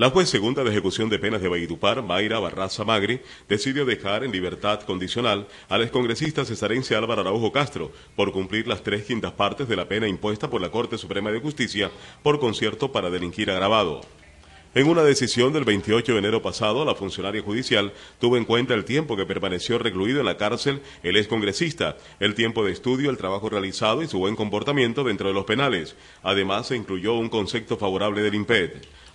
La juez segunda de ejecución de penas de Valledupar, Mayra Barraza Magri, decidió dejar en libertad condicional al excongresista cesarense Álvaro Araujo Castro por cumplir las tres quintas partes de la pena impuesta por la Corte Suprema de Justicia por concierto para delinquir agravado. En una decisión del 28 de enero pasado, la funcionaria judicial tuvo en cuenta el tiempo que permaneció recluido en la cárcel el excongresista, el tiempo de estudio, el trabajo realizado y su buen comportamiento dentro de los penales. Además, se incluyó un concepto favorable del IMPED.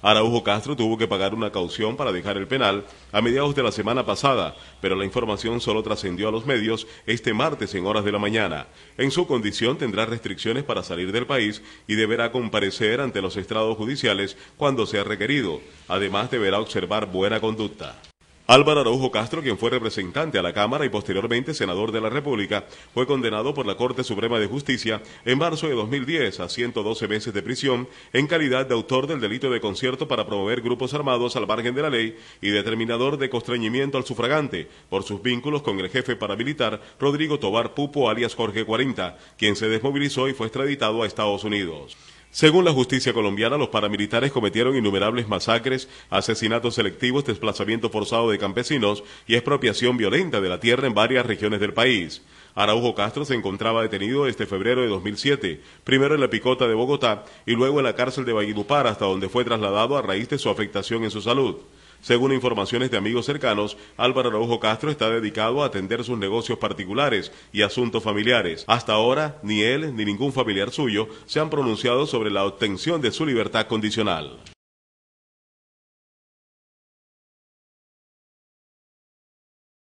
Araujo Castro tuvo que pagar una caución para dejar el penal a mediados de la semana pasada, pero la información solo trascendió a los medios este martes en horas de la mañana. En su condición tendrá restricciones para salir del país y deberá comparecer ante los estrados judiciales cuando sea requerido. Además deberá observar buena conducta. Álvaro Araujo Castro, quien fue representante a la Cámara y posteriormente senador de la República, fue condenado por la Corte Suprema de Justicia en marzo de 2010 a 112 meses de prisión en calidad de autor del delito de concierto para promover grupos armados al margen de la ley y determinador de constreñimiento al sufragante por sus vínculos con el jefe paramilitar Rodrigo Tobar Pupo alias Jorge 40, quien se desmovilizó y fue extraditado a Estados Unidos. Según la justicia colombiana, los paramilitares cometieron innumerables masacres, asesinatos selectivos, desplazamiento forzado de campesinos y expropiación violenta de la tierra en varias regiones del país. Araujo Castro se encontraba detenido este febrero de 2007, primero en la Picota de Bogotá y luego en la cárcel de Valledupar, hasta donde fue trasladado a raíz de su afectación en su salud. Según informaciones de amigos cercanos, Álvaro Araujo Castro está dedicado a atender sus negocios particulares y asuntos familiares. Hasta ahora, ni él ni ningún familiar suyo se han pronunciado sobre la obtención de su libertad condicional.